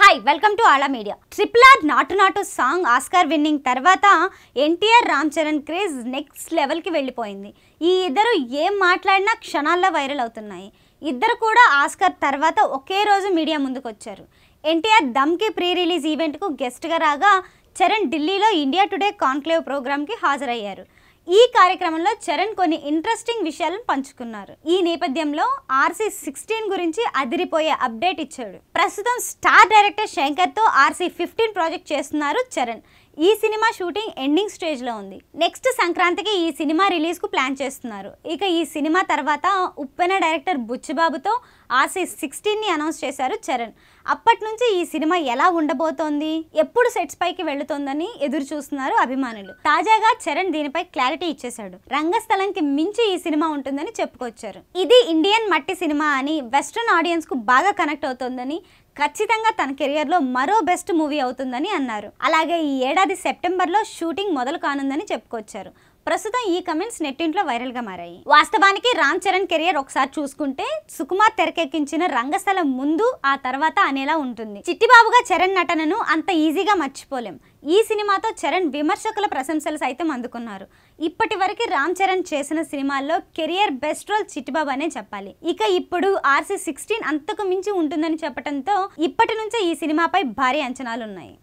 hi welcome to Aala media triple R Naatu Naatu song Oscar winning తర్వాత NTR Ram Charan craze next లెవెల్కి వెళ్ళిపోయింది ఈ ఇద్దరు ఏం మాట్లాడినా క్షణాల్లో వైరల్ అవుతున్నాయి ఇద్దరు కూడా ఆస్కార్ తర్వాత ఒకే రోజు మీడియా ముందుకు వచ్చారు ఎన్టీఆర్ దమ్కి ప్రీ రిలీజ్ ఈవెంట్కు గెస్ట్గా రాగా చరణ్ ఢిల్లీలో ఇండియా టుడే కాన్క్లేవ్ ప్రోగ్రామ్కి హాజరయ్యారు ఈ కార్యక్రమంలో చరణ్ కొన్ని ఇంట్రెస్టింగ్ విషయాలను పంచుకున్నారు ఈ నేపథ్యంలో ఆర్సీ సిక్స్టీన్ గురించి అదిరిపోయే అప్డేట్ ఇచ్చాడు ప్రస్తుతం స్టార్ డైరెక్టర్ శంకర్తో ఆర్సీ ఫిఫ్టీన్ ప్రాజెక్ట్ చేస్తున్నారు చరణ్ ఈ సినిమా షూటింగ్ ఎండింగ్ స్టేజ్లో ఉంది నెక్స్ట్ సంక్రాంతికి ఈ సినిమా రిలీజ్కు ప్లాన్ చేస్తున్నారు ఇక ఈ సినిమా తర్వాత ఉప్పెన డైరెక్టర్ బుచ్చిబాబుతో ఆర్సీ సిక్స్టీన్ని అనౌన్స్ చేశారు చరణ్ అప్పటి నుంచి ఈ సినిమా ఎలా ఉండబోతోంది ఎప్పుడు సెట్స్ పైకి వెళుతోందని ఎదురు చూస్తున్నారు అభిమానులు తాజాగా చరణ్ దీనిపై క్లారిటీ ఇచ్చేశాడు రంగస్థలంకి మించి ఈ సినిమా ఉంటుందని చెప్పుకొచ్చారు ఇది ఇండియన్ మట్టి సినిమా అని వెస్ట్రన్ ఆడియన్స్కు బాగా కనెక్ట్ అవుతోందని ఖచ్చితంగా తన కెరియర్లో మరో బెస్ట్ మూవీ అవుతుందని అన్నారు అలాగే ఈ ఏడాది సెప్టెంబర్లో షూటింగ్ మొదలు కానుందని చెప్పుకొచ్చారు ప్రస్తుతం ఈ కమెంట్స్ నెట్టింట్లో వైరల్గా మారాయి వాస్తవానికి రామ్ చరణ్ కెరియర్ ఒకసారి చూసుకుంటే సుకుమార్ తెరకెక్కించిన రంగస్థలం ముందు ఆ తర్వాత అనేలా ఉంటుంది చిట్టిబాబుగా చరణ్ నటనను అంత ఈజీగా మర్చిపోలేం ఈ సినిమాతో చరణ్ విమర్శకుల ప్రశంసలు సైతం అందుకున్నారు ఇప్పటి వరకు రామ్ చరణ్ చేసిన సినిమాల్లో కెరియర్ బెస్ట్ రోల్ చిట్టిబాబు అనే చెప్పాలి ఇక ఇప్పుడు ఆర్సీ సిక్స్టీన్ అంతకు మించి ఉంటుందని చెప్పడంతో ఇప్పటి నుంచే ఈ సినిమాపై భారీ అంచనాలున్నాయి